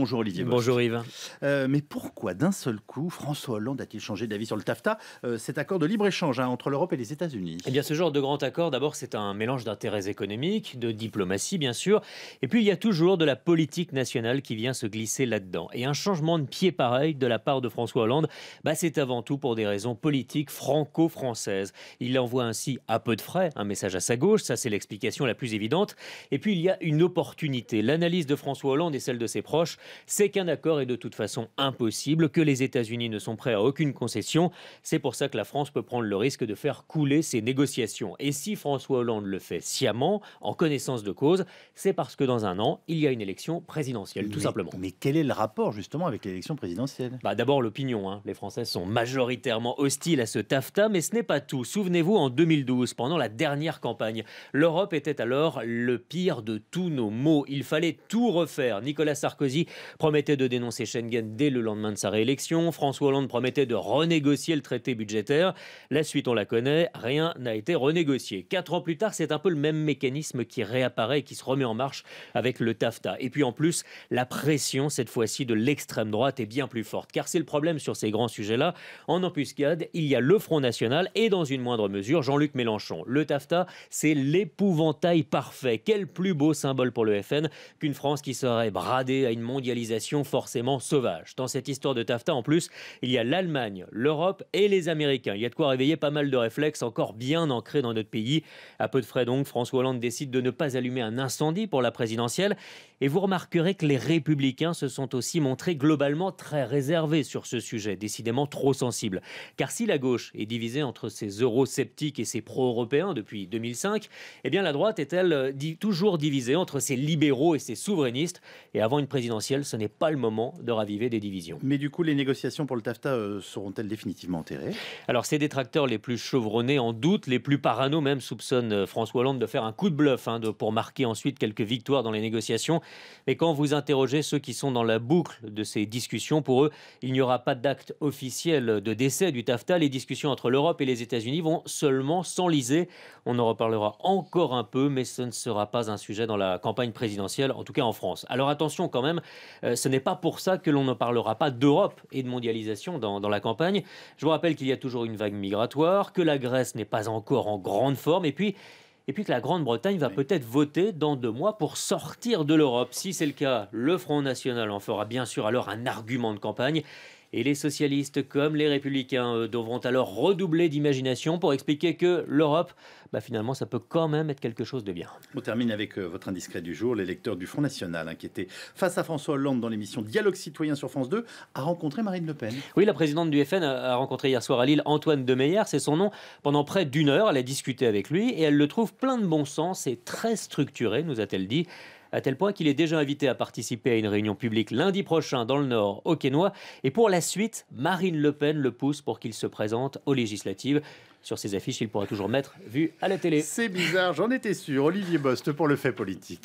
Bonjour Olivier. Bonjour Yves. Euh, mais pourquoi d'un seul coup François Hollande a-t-il changé d'avis sur le TAFTA, euh, cet accord de libre-échange hein, entre l'Europe et les États-Unis Eh bien ce genre de grand accord, d'abord c'est un mélange d'intérêts économiques, de diplomatie bien sûr, et puis il y a toujours de la politique nationale qui vient se glisser là-dedans. Et un changement de pied pareil de la part de François Hollande, bah, c'est avant tout pour des raisons politiques franco-françaises. Il envoie ainsi à peu de frais un message à sa gauche, ça c'est l'explication la plus évidente, et puis il y a une opportunité. L'analyse de François Hollande et celle de ses proches, c'est qu'un accord est de toute façon impossible, que les États-Unis ne sont prêts à aucune concession. C'est pour ça que la France peut prendre le risque de faire couler ces négociations. Et si François Hollande le fait sciemment, en connaissance de cause, c'est parce que dans un an, il y a une élection présidentielle, tout simplement. Mais quel est le rapport justement avec l'élection présidentielle bah, D'abord l'opinion. Hein. Les Français sont majoritairement hostiles à ce TAFTA, mais ce n'est pas tout. Souvenez-vous, en 2012, pendant la dernière campagne, l'Europe était alors le pire de tous nos maux. Il fallait tout refaire. Nicolas Sarkozy promettait de dénoncer Schengen dès le lendemain de sa réélection. François Hollande promettait de renégocier le traité budgétaire. La suite, on la connaît, rien n'a été renégocié. Quatre ans plus tard, c'est un peu le même mécanisme qui réapparaît et qui se remet en marche avec le TAFTA. Et puis en plus, la pression, cette fois-ci, de l'extrême droite est bien plus forte. Car c'est le problème sur ces grands sujets-là. En embuscade, il y a le Front National et dans une moindre mesure Jean-Luc Mélenchon. Le TAFTA, c'est l'épouvantail parfait. Quel plus beau symbole pour le FN qu'une France qui serait bradée à une mondialisation forcément sauvage. Dans cette histoire de TAFTA, en plus, il y a l'Allemagne, l'Europe et les Américains. Il y a de quoi réveiller pas mal de réflexes encore bien ancrés dans notre pays. À peu de frais donc, François Hollande décide de ne pas allumer un incendie pour la présidentielle. Et vous remarquerez que les républicains se sont aussi montrés globalement très réservés sur ce sujet, décidément trop sensible. Car si la gauche est divisée entre ses eurosceptiques et ses pro-européens depuis 2005, eh bien la droite est-elle toujours divisée entre ses libéraux et ses souverainistes. Et avant une présidentielle, ce n'est pas le moment de raviver des divisions. Mais du coup, les négociations pour le TAFTA euh, seront-elles définitivement enterrées Alors, ces détracteurs les plus chevronnés en doute, les plus parano même, soupçonnent euh, François Hollande de faire un coup de bluff hein, pour marquer ensuite quelques victoires dans les négociations. Mais quand vous interrogez ceux qui sont dans la boucle de ces discussions, pour eux, il n'y aura pas d'acte officiel de décès du TAFTA. Les discussions entre l'Europe et les États-Unis vont seulement s'enliser. On en reparlera encore un peu, mais ce ne sera pas un sujet dans la campagne présidentielle, en tout cas en France. Alors attention quand même, euh, ce n'est pas pour ça que l'on ne parlera pas d'Europe et de mondialisation dans, la campagne. Je vous rappelle qu'il y a toujours une vague migratoire, que la Grèce n'est pas encore en grande forme, et puis que la Grande-Bretagne va peut-être voter dans deux mois pour sortir de l'Europe. Si c'est le cas, le Front National en fera bien sûr alors un argument de campagne. Et les socialistes comme les républicains euh, devront alors redoubler d'imagination pour expliquer que l'Europe, bah finalement, ça peut quand même être quelque chose de bien. On termine avec euh, votre indiscret du jour. L'électeur du Front National, inquiété face à François Hollande dans l'émission Dialogue citoyen sur France 2, a rencontré Marine Le Pen. Oui, la présidente du FN a rencontré hier soir à Lille Antoine Demeyer, c'est son nom. Pendant près d'une heure, elle a discuté avec lui et elle le trouve plein de bon sens et très structuré, nous a-t-elle dit à tel point qu'il est déjà invité à participer à une réunion publique lundi prochain dans le Nord, au Quénois. Et pour la suite, Marine Le Pen le pousse pour qu'il se présente aux législatives. Sur ses affiches, il pourra toujours mettre vue à la télé. C'est bizarre, j'en étais sûr. Olivier Bost pour le fait politique.